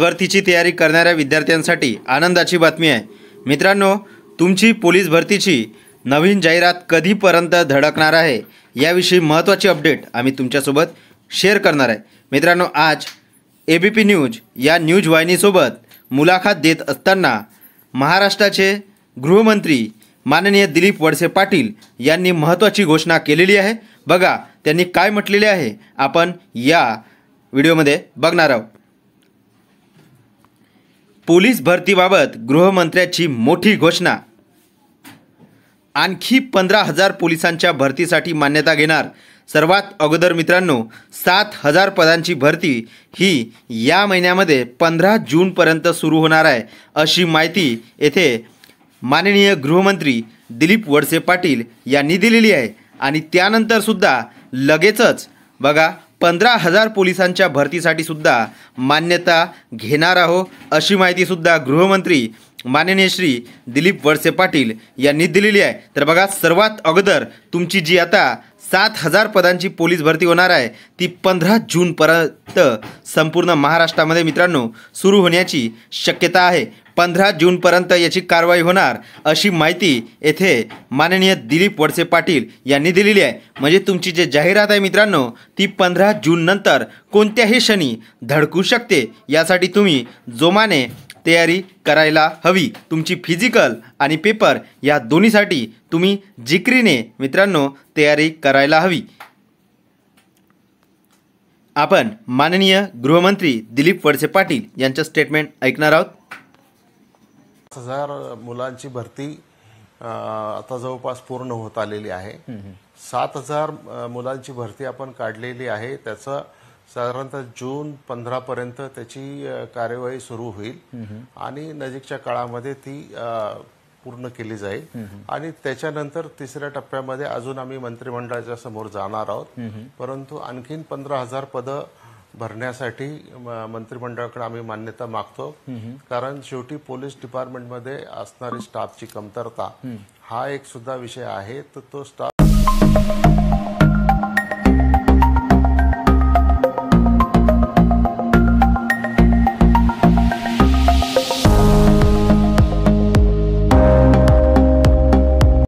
भरतीची तयारी करणाऱ्या विद्यार्थ्यांसाठी आनंदाची बातमी आहे मित्रांनो तुमची पोलीस भरतीची नवीन जाहिरात कधीपर्यंत धडकणार आहे याविषयी महत्त्वाची अपडेट आम्ही तुमच्यासोबत शेअर करणार आहे मित्रांनो आज ए बी पी न्यूज या न्यूज वाहिनीसोबत मुलाखत देत असताना महाराष्ट्राचे गृहमंत्री माननीय दिलीप वडसे पाटील यांनी महत्त्वाची घोषणा केलेली आहे बघा त्यांनी काय म्हटलेले आहे आपण या व्हिडिओमध्ये बघणार आहोत पोलीस भरतीबाबत गृहमंत्र्याची मोठी घोषणा आणखी पंधरा हजार पोलिसांच्या भरतीसाठी मान्यता घेणार सर्वात अगोदर मित्रांनो सात हजार पदांची भरती ही या महिन्यामध्ये पंधरा जूनपर्यंत सुरू होणार आहे अशी माहिती येथे माननीय गृहमंत्री दिलीप वडसे पाटील यांनी दिलेली आहे आणि त्यानंतरसुद्धा लगेचच बघा पंधरा हजार पोलिसांच्या भरतीसाठी सुद्धा मान्यता घेणार आहो अशी माहितीसुद्धा गृहमंत्री माननीय श्री दिलीप वळसे पाटील यांनी दिलेली आहे तर बघा सर्वात अगोदर तुमची जी आता सात हजार पदांची पोलीस भरती होणार आहे ती पंधरा जूनपर्यंत संपूर्ण महाराष्ट्रामध्ये मित्रांनो सुरू होण्याची शक्यता आहे पंधरा जूनपर्यंत याची कारवाई होणार अशी माहिती येथे माननीय दिलीप वडसे पाटील यांनी दिलेली आहे म्हणजे तुमची जे जाहिरात आहे मित्रांनो ती पंधरा जूननंतर कोणत्याही क्षणी धडकू शकते यासाठी तुम्ही जोमाने तयारी करायला हवी तुमची फिजिकल आणि पेपर या दोन्हीसाठी तुम्ही जिकरीने मित्रांनो तयारी करायला हवी आपण माननीय गृहमंत्री दिलीप वडसे पाटील यांचं स्टेटमेंट ऐकणार आहोत पाच हजार मुलांची भरती आता जवळपास पूर्ण होत आलेली आहे सात हजार मुलांची भरती आपण काढलेली आहे त्याचा साधारणतः जून पंधरापर्यंत पर्यंत त्याची कार्यवाही सुरू होईल आणि नजीकच्या काळामध्ये ती पूर्ण केली जाईल आणि त्याच्यानंतर तिसऱ्या टप्प्यामध्ये अजून आम्ही मंत्रिमंडळाच्या समोर जाणार आहोत परंतु आणखीन पंधरा हजार पदं भरण्यासाठी मंत्रिमंडळाकडे आम्ही मान्यता मागतो कारण शेवटी पोलीस डिपार्टमेंटमध्ये असणारी स्टाफची कमतरता हा एक सुद्धा विषय आहे तर तो स्टाफ